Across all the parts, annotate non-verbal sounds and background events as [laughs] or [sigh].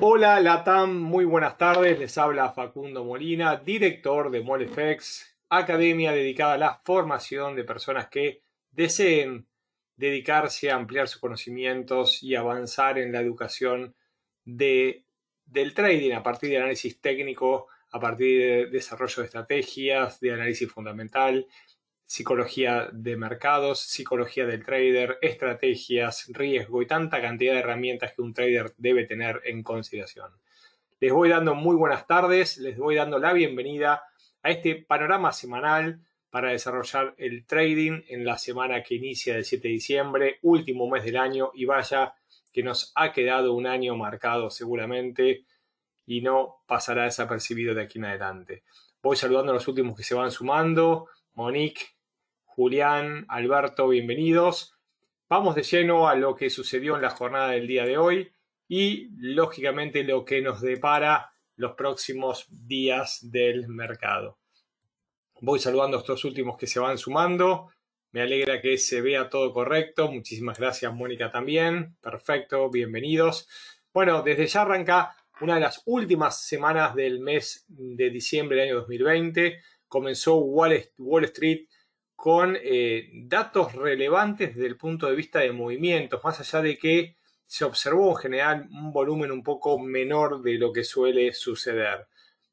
Hola Latam, muy buenas tardes. Les habla Facundo Molina, director de MoleFX, academia dedicada a la formación de personas que deseen dedicarse a ampliar sus conocimientos y avanzar en la educación del trading a partir de análisis técnico, a partir de desarrollo de estrategias, de análisis fundamental psicología de mercados, psicología del trader, estrategias, riesgo y tanta cantidad de herramientas que un trader debe tener en consideración. Les voy dando muy buenas tardes, les voy dando la bienvenida a este panorama semanal para desarrollar el trading en la semana que inicia el 7 de diciembre, último mes del año y vaya que nos ha quedado un año marcado seguramente y no pasará desapercibido de aquí en adelante. Voy saludando a los últimos que se van sumando. Monique, Julián, Alberto, bienvenidos. Vamos de lleno a lo que sucedió en la jornada del día de hoy y, lógicamente, lo que nos depara los próximos días del mercado. Voy saludando a estos últimos que se van sumando. Me alegra que se vea todo correcto. Muchísimas gracias, Mónica, también. Perfecto, bienvenidos. Bueno, desde ya arranca una de las últimas semanas del mes de diciembre del año 2020. Comenzó Wall, Wall Street con eh, datos relevantes desde el punto de vista de movimientos, más allá de que se observó en general un volumen un poco menor de lo que suele suceder.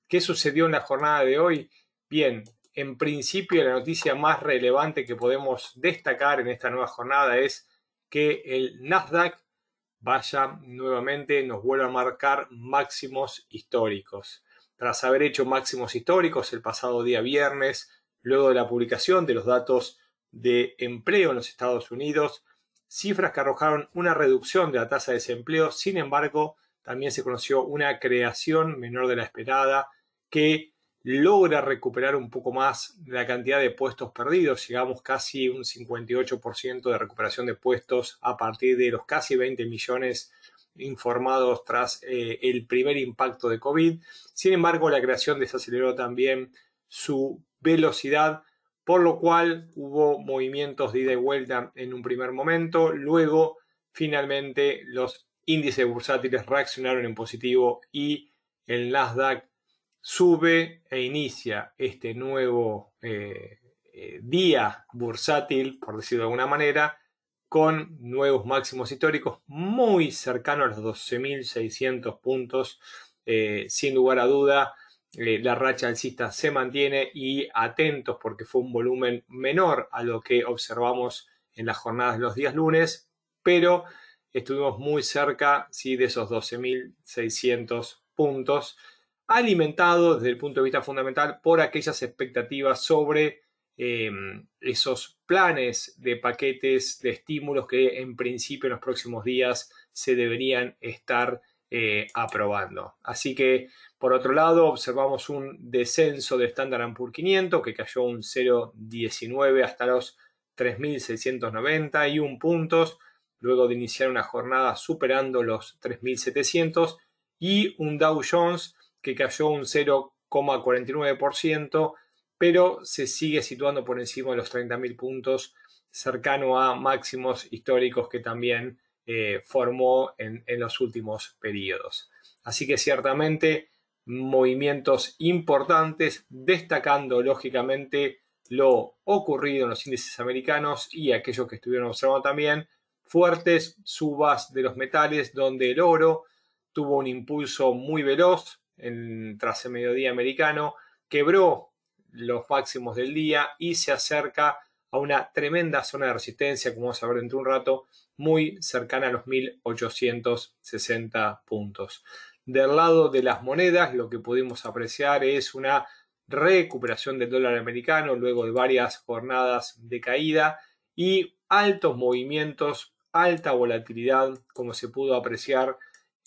¿Qué sucedió en la jornada de hoy? Bien, en principio la noticia más relevante que podemos destacar en esta nueva jornada es que el Nasdaq vaya nuevamente, nos vuelva a marcar máximos históricos. Tras haber hecho máximos históricos el pasado día viernes, luego de la publicación de los datos de empleo en los Estados Unidos, cifras que arrojaron una reducción de la tasa de desempleo, sin embargo, también se conoció una creación menor de la esperada que logra recuperar un poco más la cantidad de puestos perdidos, llegamos casi un 58% de recuperación de puestos a partir de los casi 20 millones informados tras eh, el primer impacto de COVID. Sin embargo, la creación desaceleró también su velocidad, por lo cual hubo movimientos de ida y vuelta en un primer momento, luego finalmente los índices bursátiles reaccionaron en positivo y el Nasdaq sube e inicia este nuevo eh, eh, día bursátil, por decirlo de alguna manera, con nuevos máximos históricos muy cercanos a los 12.600 puntos, eh, sin lugar a duda eh, la racha alcista se mantiene y atentos porque fue un volumen menor a lo que observamos en las jornadas de los días lunes, pero estuvimos muy cerca ¿sí? de esos 12.600 puntos, alimentado desde el punto de vista fundamental por aquellas expectativas sobre em, esos planes de paquetes de estímulos que en principio en los próximos días se deberían estar eh, aprobando. Así que, por otro lado, observamos un descenso de Standard Poor's 500 que cayó un 0,19 hasta los 3.691 puntos, luego de iniciar una jornada superando los 3.700 y un Dow Jones que cayó un 0,49%, pero se sigue situando por encima de los 30.000 puntos, cercano a máximos históricos que también eh, formó en, los últimos periodos. Así que ciertamente movimientos importantes, destacando lógicamente lo ocurrido en los índices americanos y aquellos que estuvieron observando también, fuertes subas de los metales, donde el oro tuvo un impulso muy veloz en, tras el mediodía americano, quebró los máximos del día y se acerca a una tremenda zona de resistencia, como vamos a ver dentro un rato, muy cercana a los 1860 puntos. Del lado de las monedas, lo que pudimos apreciar es una recuperación del dólar americano luego de varias jornadas de caída y altos movimientos, alta volatilidad, como se pudo apreciar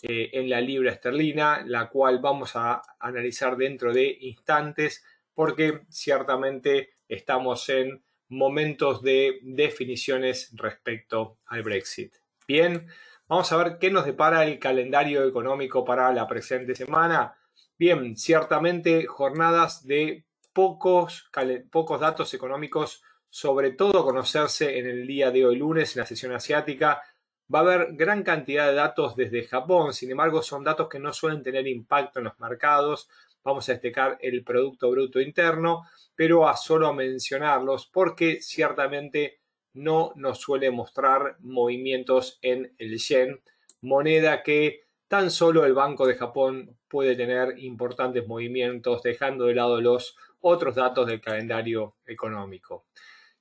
eh, en la libra esterlina, la cual vamos a analizar dentro de instantes porque ciertamente estamos en momentos de definiciones respecto al Brexit. Bien, vamos a ver qué nos depara el calendario económico para la presente semana. Bien, ciertamente jornadas de pocos, pocos datos económicos, sobre todo conocerse en el día de hoy lunes en la sesión asiática. Va a haber gran cantidad de datos desde Japón, sin embargo son datos que no suelen tener impacto en los mercados, vamos a destacar el Producto Bruto Interno, pero a solo mencionarlos porque ciertamente no nos suele mostrar movimientos en el yen, moneda que tan solo el Banco de Japón puede tener importantes movimientos, dejando de lado los otros datos del calendario económico.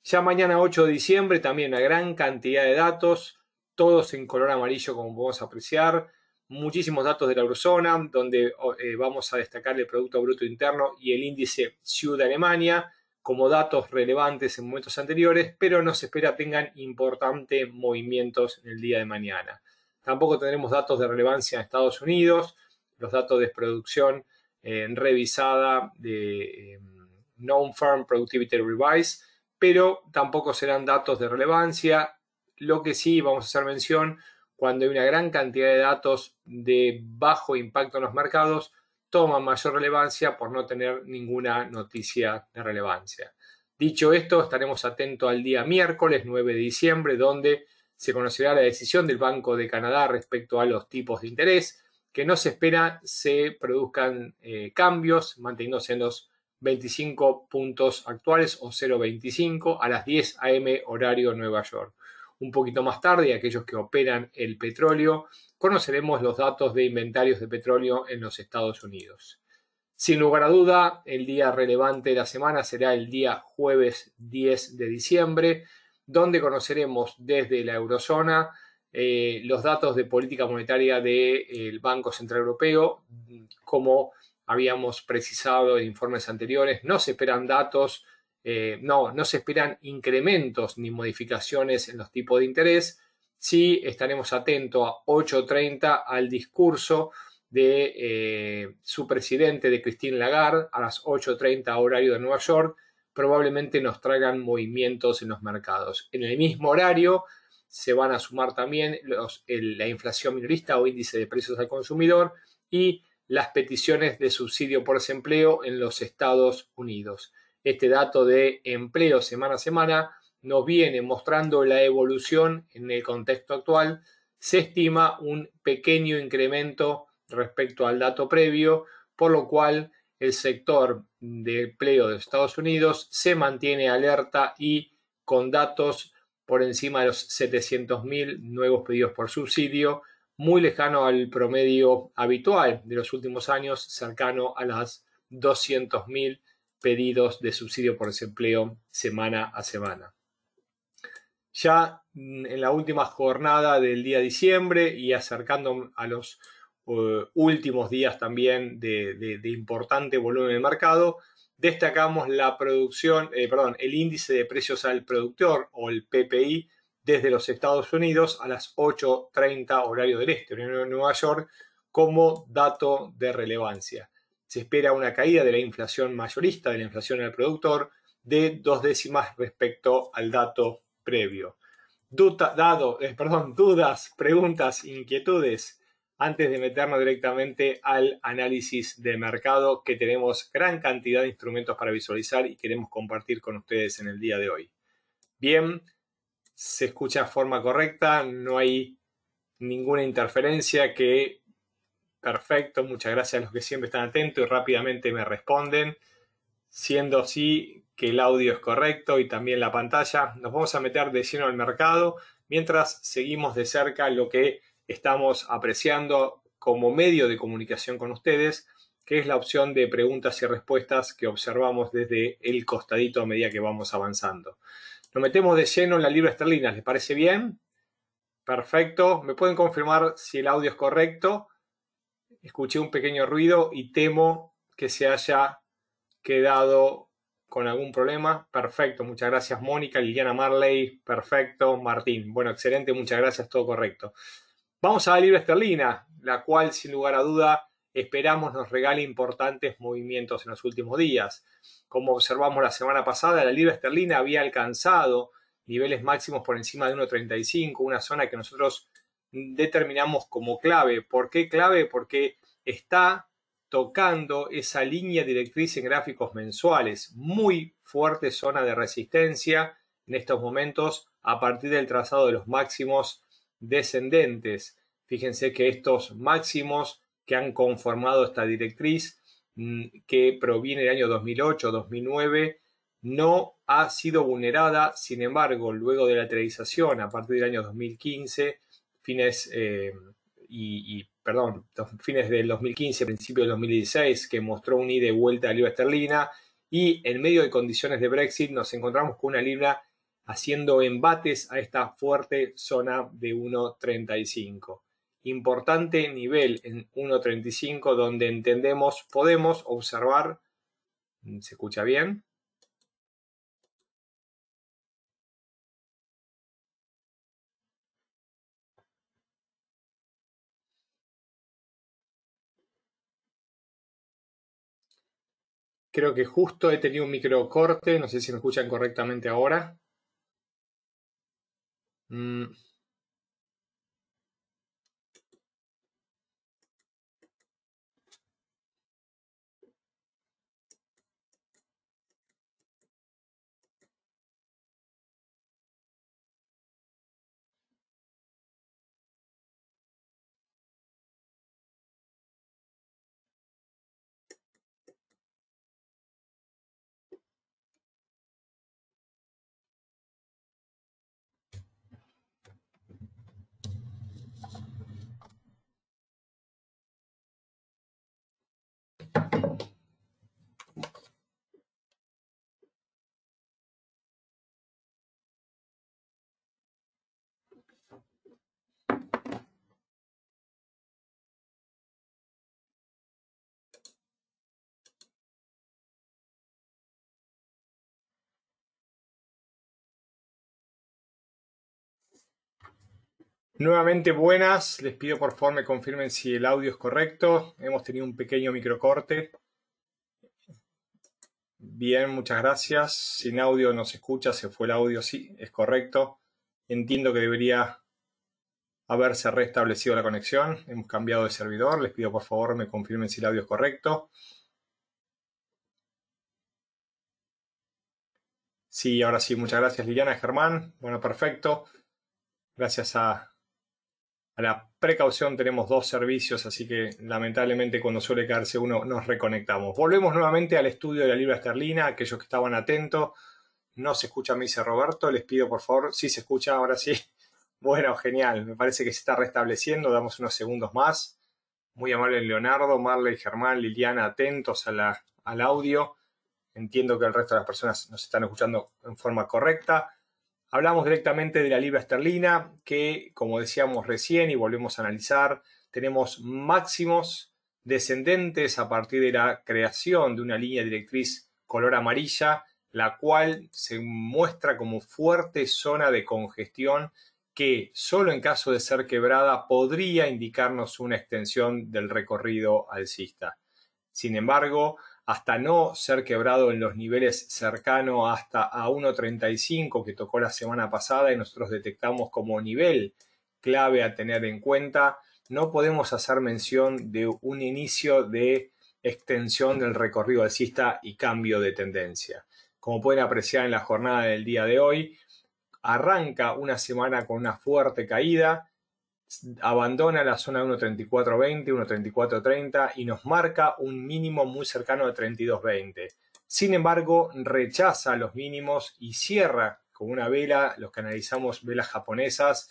Ya mañana 8 de diciembre también una gran cantidad de datos, todos en color amarillo como podemos apreciar, muchísimos datos de la eurozona, donde oh, eh, vamos a destacar el Producto Bruto Interno y el índice Ciudad Alemania como datos relevantes en momentos anteriores, pero no se espera tengan importantes movimientos en el día de mañana. Tampoco tendremos datos de relevancia en Estados Unidos, los datos de producción eh, revisada de eh, Non-Farm Productivity Revise, pero tampoco serán datos de relevancia. Lo que sí vamos a hacer mención cuando hay una gran cantidad de datos de bajo impacto en los mercados, toma mayor relevancia por no tener ninguna noticia de relevancia. Dicho esto, estaremos atentos al día miércoles 9 de diciembre, donde se conocerá la decisión del Banco de Canadá respecto a los tipos de interés, que no se espera se produzcan eh, cambios, manteniéndose en los 25 puntos actuales o 0,25 a las 10 a.m. horario Nueva York un poquito más tarde, aquellos que operan el petróleo, conoceremos los datos de inventarios de petróleo en los Estados Unidos. Sin lugar a duda, el día relevante de la semana será el día jueves 10 de diciembre, donde conoceremos desde la eurozona eh, los datos de política monetaria del Banco Central Europeo. Como habíamos precisado en informes anteriores, no se esperan datos eh, no, no se esperan incrementos ni modificaciones en los tipos de interés. Sí estaremos atentos a 8.30 al discurso de eh, su presidente, de Christine Lagarde, a las 8.30 horario de Nueva York. Probablemente nos traigan movimientos en los mercados. En el mismo horario se van a sumar también la inflación minorista o índice de precios al consumidor y las peticiones de subsidio por desempleo en los Estados Unidos este dato de empleo semana a semana nos viene mostrando la evolución en el contexto actual. Se estima un pequeño incremento respecto al dato previo, por lo cual el sector de empleo de Estados Unidos se mantiene alerta y con datos por encima de los 700.000 nuevos pedidos por subsidio, muy lejano al promedio habitual de los últimos años, cercano a las 200.000 pedidos de subsidio por desempleo semana a semana. Ya en la última jornada del día de diciembre y acercando a los eh, últimos días también de, importante volumen de mercado, destacamos la producción, eh, perdón, el índice de precios al productor o el PPI desde los Estados Unidos a las 8.30 horario del este, Nueva York, como dato de relevancia se espera una caída de la inflación mayorista, de la inflación al productor, de dos décimas respecto al dato previo. dado, eh, perdón, dudas, preguntas, inquietudes, antes de meternos directamente al análisis de mercado que tenemos gran cantidad de instrumentos para visualizar y queremos compartir con ustedes en el día de hoy. Bien, se escucha de forma correcta, no hay ninguna interferencia que Perfecto, muchas gracias a los que siempre están atentos y rápidamente me responden, siendo así que el audio es correcto y también la pantalla. Nos vamos a meter de lleno al mercado mientras seguimos de cerca lo que estamos apreciando como medio de comunicación con ustedes, que es la opción de preguntas y respuestas que observamos desde el costadito a medida que vamos avanzando. Nos metemos de lleno en la libra esterlina, ¿les parece bien? Perfecto, me pueden confirmar si el audio es correcto Escuché un pequeño ruido y temo que se haya quedado con algún problema. Perfecto, muchas gracias Mónica, Liliana Marley, perfecto, Martín. Bueno, excelente, muchas gracias, todo correcto. Vamos a la libra esterlina, la cual sin lugar a duda esperamos nos regale importantes movimientos en los últimos días. Como observamos la semana pasada, la libra esterlina había alcanzado niveles máximos por encima de 1.35, una zona que nosotros determinamos como clave. ¿Por qué clave? Porque está tocando esa línea directriz en gráficos mensuales, muy fuerte zona de resistencia en estos momentos a partir del trazado de los máximos descendentes. Fíjense que estos máximos que han conformado esta directriz mm, que proviene del año 2008-2009 no ha sido vulnerada, sin embargo, luego de la aterrización, a partir del año 2015 fines eh, y, perdón, fines del 2015, principio del 2016, que mostró un ida y vuelta a libra esterlina y en medio de condiciones de Brexit nos encontramos con una libra haciendo embates a esta fuerte zona de 1.35. Importante nivel en 1.35 donde entendemos podemos observar, ¿se escucha bien? Creo que justo he tenido un corte. no sé si me escuchan correctamente ahora. Mm. Nuevamente buenas, les pido por favor me confirmen si el audio es correcto. Hemos tenido un pequeño microcorte. Bien, muchas gracias. Sin audio no se escucha, se fue el audio, sí, es correcto. Entiendo que debería haberse restablecido la conexión. Hemos cambiado de servidor, les pido por favor me confirmen si el audio es correcto. Sí, ahora sí, muchas gracias Liliana, Germán. Bueno, perfecto. Gracias a, a la precaución tenemos dos servicios, así que lamentablemente cuando suele caerse uno nos reconectamos. Volvemos nuevamente al estudio de la libra esterlina, aquellos que estaban atentos. No se escucha, me dice Roberto, les pido por favor, si se escucha, ahora sí. [laughs] Bueno, genial, me parece que se está restableciendo, damos unos segundos más. Muy amable Leonardo, Marley, Germán, Liliana, atentos al audio. Entiendo que el resto de las personas nos están escuchando en forma correcta. Hablamos directamente de la libra esterlina, que como decíamos recién y volvemos a analizar, tenemos máximos descendentes a partir de la creación de una línea directriz color amarilla, la cual se muestra como fuerte zona de congestión que solo en caso de ser quebrada podría indicarnos una extensión del recorrido alcista. Sin embargo, hasta no ser quebrado en los niveles cercano hasta a 1.35 que tocó la semana pasada y nosotros detectamos como nivel clave a tener en cuenta, no podemos hacer mención de un inicio de extensión del recorrido alcista y cambio de tendencia. Como pueden apreciar en la jornada del día de hoy, arranca una semana con una fuerte caída, abandona la zona de 1.3420, 1.3430 y nos marca un mínimo muy cercano a 3220. Sin embargo, rechaza los mínimos y cierra con una vela, los que analizamos velas japonesas,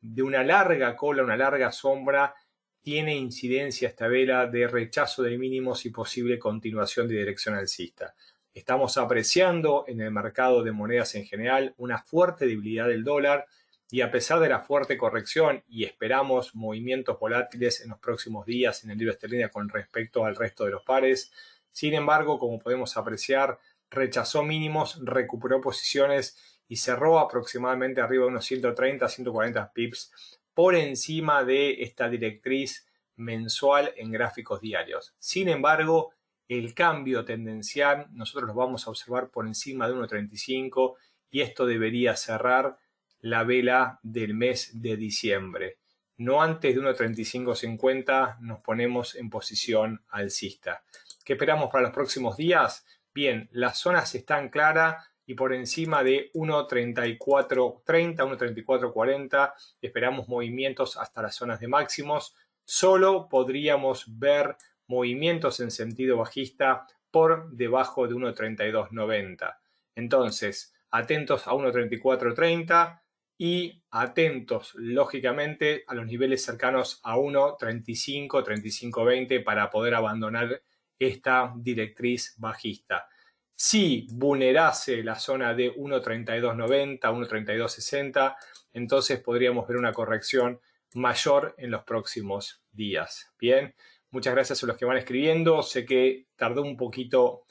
de una larga cola, una larga sombra, tiene incidencia esta vela de rechazo de mínimos y posible continuación de dirección alcista. Estamos apreciando en el mercado de monedas en general una fuerte debilidad del dólar, y a pesar de la fuerte corrección y esperamos movimientos volátiles en los próximos días en el libro esterlina con respecto al resto de los pares, sin embargo, como podemos apreciar, rechazó mínimos, recuperó posiciones y cerró aproximadamente arriba de unos 130 140 pips por encima de esta directriz mensual en gráficos diarios. Sin embargo, el cambio tendencial nosotros lo vamos a observar por encima de 1.35 y esto debería cerrar la vela del mes de diciembre. No antes de 1.3550 nos ponemos en posición alcista. ¿Qué esperamos para los próximos días? Bien, las zonas están claras y por encima de 1.3430, 1.3440 esperamos movimientos hasta las zonas de máximos. Solo podríamos ver movimientos en sentido bajista por debajo de 1.3290. Entonces, atentos a 1.3430 y atentos, lógicamente, a los niveles cercanos a 1.35, 35.20 para poder abandonar esta directriz bajista. Si vulnerase la zona de 1.32.90, 1.32.60, entonces podríamos ver una corrección mayor en los próximos días. Bien, muchas gracias a los que van escribiendo. Sé que tardó un poquito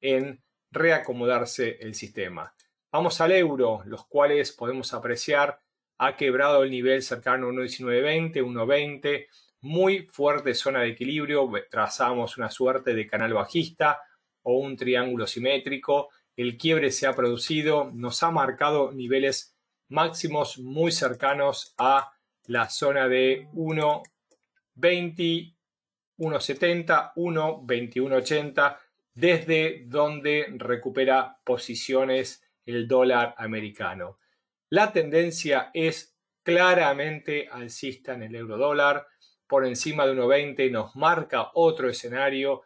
en reacomodarse el sistema. Vamos al euro, los cuales podemos apreciar ha quebrado el nivel cercano a 1.1920, 1.20, muy fuerte zona de equilibrio, trazamos una suerte de canal bajista o un triángulo simétrico, el quiebre se ha producido, nos ha marcado niveles máximos muy cercanos a la zona de 1.20, 1.70, 1.21.80, desde donde recupera posiciones el dólar americano. La tendencia es claramente alcista en el euro dólar, por encima de 1,20 nos marca otro escenario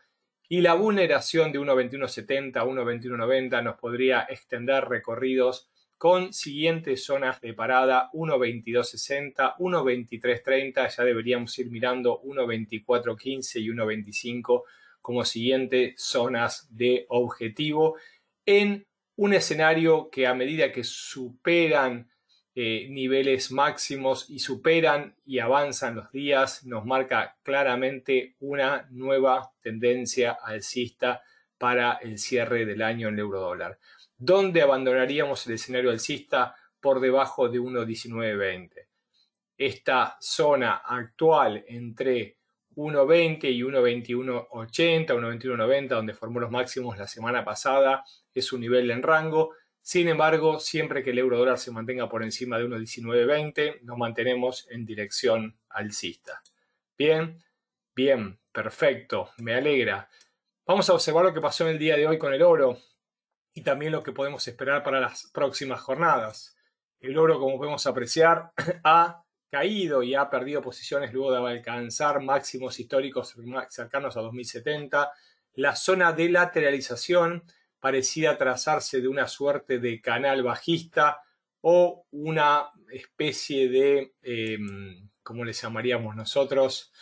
y la vulneración de 1,2170 1,2190 nos podría extender recorridos con siguientes zonas de parada 1.2260, 1.2330, ya deberíamos ir mirando 1.2415 y 1.25 como siguientes zonas de objetivo en un escenario que a medida que superan eh, niveles máximos y superan y avanzan los días, nos marca claramente una nueva tendencia alcista para el cierre del año en el eurodólar. ¿Dónde abandonaríamos el escenario alcista? Por debajo de 1.1920. Esta zona actual entre 1.20 y 1.21.80, 1.21.90, donde formó los máximos la semana pasada, es un nivel en rango. Sin embargo, siempre que el euro dólar se mantenga por encima de 1.19.20, nos mantenemos en dirección alcista. Bien, bien, perfecto, me alegra. Vamos a observar lo que pasó en el día de hoy con el oro y también lo que podemos esperar para las próximas jornadas. El oro, como podemos apreciar, [clears throat] ha caído y ha perdido posiciones luego de alcanzar máximos históricos cercanos a 2070. La zona de lateralización parecía trazarse de una suerte de canal bajista o una especie de, em, ¿cómo le llamaríamos nosotros?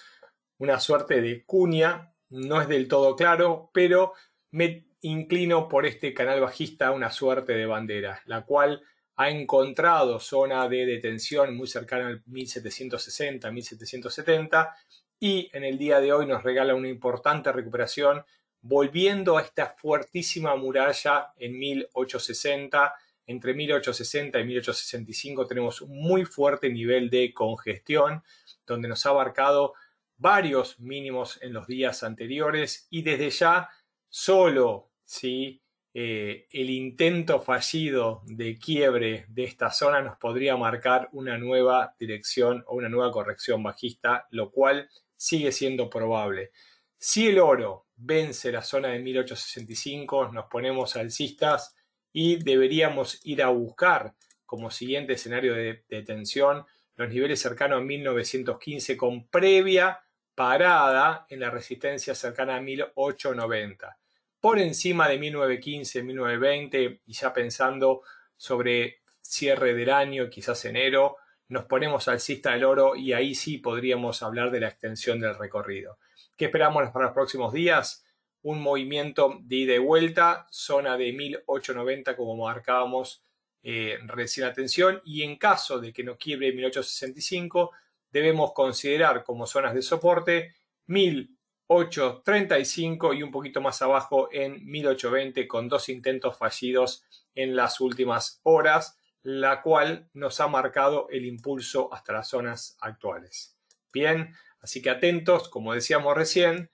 Una suerte de cuña, no es del todo claro, pero me inclino por este canal bajista a una suerte de bandera, la cual ha encontrado zona de detención muy cercana al 1760, 1770 y en el día de hoy nos regala una importante recuperación volviendo a esta fuertísima muralla en 1860. Entre 1860 y 1865 tenemos un muy fuerte nivel de congestión donde nos ha abarcado varios mínimos en los días anteriores y desde ya solo ¿sí? Eh, el intento fallido de quiebre de esta zona nos podría marcar una nueva dirección o una nueva corrección bajista, lo cual sigue siendo probable. Si el oro vence la zona de 1865, nos ponemos alcistas y deberíamos ir a buscar como siguiente escenario de, de tensión los niveles cercanos a 1915 con previa parada en la resistencia cercana a 1890 por encima de 1915, 1920 y ya pensando sobre cierre del año, quizás enero, nos ponemos al cista del oro y ahí sí podríamos hablar de la extensión del recorrido. ¿Qué esperamos para los próximos días? Un movimiento de ida y vuelta, zona de 1890 como marcábamos eh, recién atención y en caso de que no quiebre 1865 debemos considerar como zonas de soporte 1000 1.835 y un poquito más abajo en 1820 con dos intentos fallidos en las últimas horas, la cual nos ha marcado el impulso hasta las zonas actuales. Bien, así que atentos, como decíamos recién,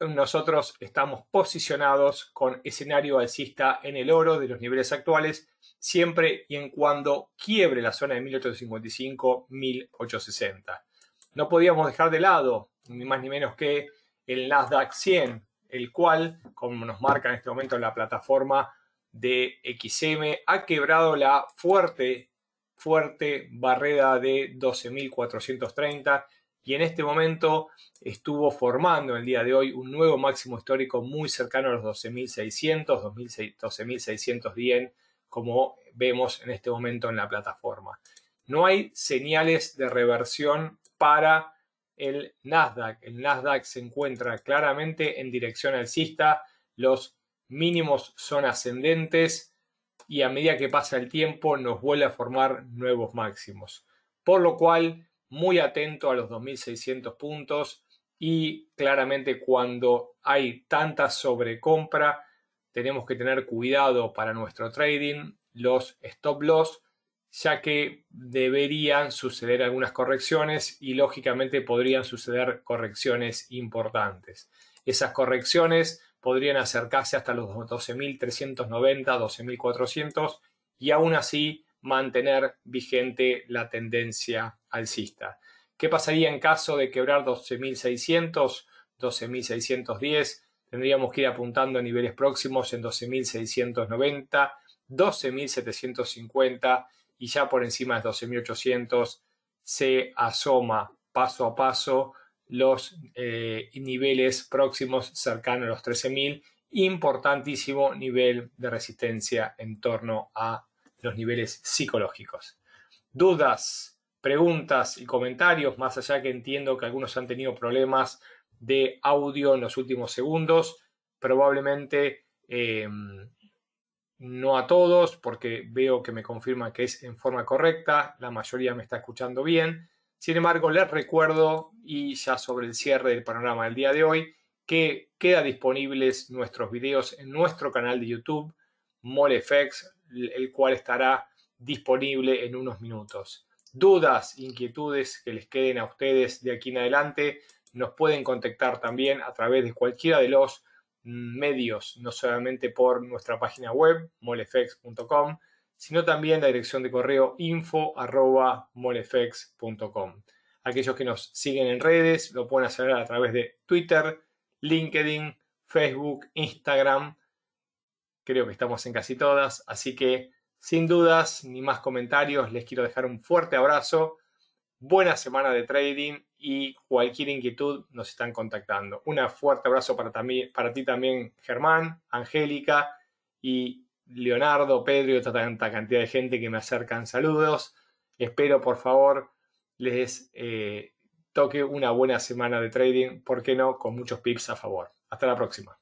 nosotros estamos posicionados con escenario alcista en el oro de los niveles actuales, siempre y en cuando quiebre la zona de 1855-1860. No podíamos dejar de lado ni más ni menos que el Nasdaq 100, el cual, como nos marca en este momento la plataforma de XM, ha quebrado la fuerte, fuerte barrera de 12.430 y en este momento estuvo formando el día de hoy un nuevo máximo histórico muy cercano a los 12.600, 12.610, como vemos en este momento en la plataforma. No hay señales de reversión para el Nasdaq. El Nasdaq se encuentra claramente en dirección alcista, los mínimos son ascendentes y a medida que pasa el tiempo nos vuelve a formar nuevos máximos. Por lo cual, muy atento a los 2.600 puntos y claramente cuando hay tanta sobrecompra, tenemos que tener cuidado para nuestro trading. Los stop loss ya que deberían suceder algunas correcciones y lógicamente podrían suceder correcciones importantes. Esas correcciones podrían acercarse hasta los 12.390, 12.400 y aún así mantener vigente la tendencia alcista. ¿Qué pasaría en caso de quebrar 12.600, 12.610? Tendríamos que ir apuntando a niveles próximos en 12.690, 12.750 y ya por encima de 12.800 se asoma paso a paso los eh, niveles próximos cercanos a los 13.000, importantísimo nivel de resistencia en torno a los niveles psicológicos. Dudas, preguntas y comentarios, más allá que entiendo que algunos han tenido problemas de audio en los últimos segundos, probablemente eh, no a todos, porque veo que me confirma que es en forma correcta, la mayoría me está escuchando bien. Sin embargo, les recuerdo, y ya sobre el cierre del panorama del día de hoy, que quedan disponibles nuestros videos en nuestro canal de YouTube, MoleFX, el cual estará disponible en unos minutos. Dudas, inquietudes que les queden a ustedes de aquí en adelante, nos pueden contactar también a través de cualquiera de los medios, no solamente por nuestra página web, molefx.com, sino también la dirección de correo info.molefx.com. Aquellos que nos siguen en redes lo pueden hacer a través de Twitter, LinkedIn, Facebook, Instagram. Creo que estamos en casi todas, así que sin dudas ni más comentarios, les quiero dejar un fuerte abrazo buena semana de trading y cualquier inquietud nos están contactando. Un fuerte abrazo para, para ti también, Germán, Angélica y Leonardo, Pedro y otra tanta cantidad de gente que me acercan saludos. Espero, por favor, les eh, toque una buena semana de trading, ¿por qué no? Con muchos pips a favor. Hasta la próxima.